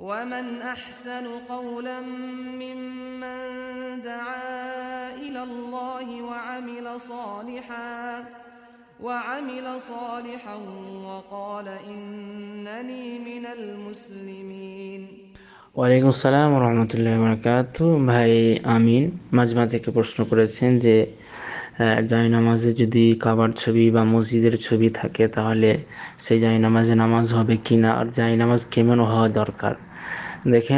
ومن احسن قولا ممن دعا الى الله وعمل صالحا وعمل صالحا وقال انني من المسلمين ওয়ালাইকুম আসসালাম রহমতুল্লাহ বরকাত ভাই আমিন মাঝে থেকে প্রশ্ন করেছেন যে জায় নামাজে যদি কাবার ছবি বা মসজিদের ছবি থাকে তাহলে সেই জায় নামাজে নামাজ হবে কি না আর জায় নামাজ কেমন হওয়া দরকার দেখে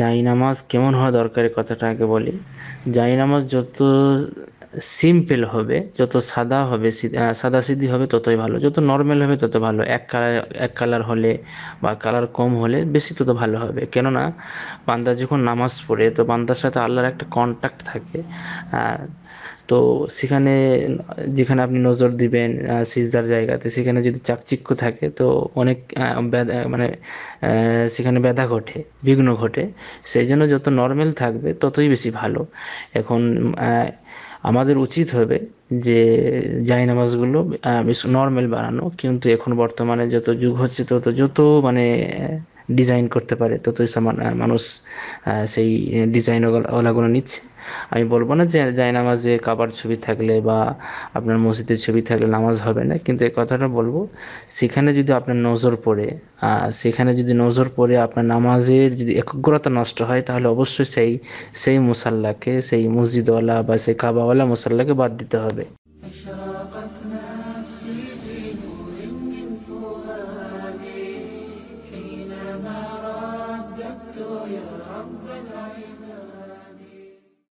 জাই নামাজ কেমন হওয়া দরকার কথাটা আগে বলি জাই নামাজ যত সিম্পল হবে যত সাদা হবে সাদা সিদ্ধি হবে ততই ভালো যত নর্মাল হবে তত ভালো এক কালার এক কালার হলে বা কালার কম হলে বেশি তত ভালো হবে কেননা বান্দা যখন নামাজ পড়ে তো বান্দার সাথে আল্লাহর একটা কন্ট্যাক্ট থাকে তো সেখানে যেখানে আপনি নজর দিবেন সিজদার জায়গাতে সেখানে যদি চাকচিক্য থাকে তো অনেক মানে সেখানে ব্যথা ঘটে বিঘ্ন ঘটে সেই জন্য যত নর্মাল থাকবে ততই বেশি ভালো এখন আমাদের উচিত হবে যে জাই নামাজগুলো নর্মাল বানানো কিন্তু এখন বর্তমানে যত যুগ হচ্ছে তত যত মানে ডিজাইন করতে পারে ততই মানুষ সেই ডিজাইন ওলাগুলো নিচ্ছে আমি বলবো না যে জায় নামাজে কাবার ছবি থাকলে বা আপনার মসজিদের ছবি থাকলে নামাজ হবে না কিন্তু এই কথাটা বলবো সেখানে যদি আপনার নজর পড়ে সেখানে যদি নজর পড়ে আপনার নামাজের যদি একাগ্রতা নষ্ট হয় তাহলে অবশ্যই সেই সেই মুসাল্লাকে সেই মসজিদওয়ালা বা সেই কাবাওয়ালা মুসাল্লাকে বাদ দিতে হবে يا رب العباد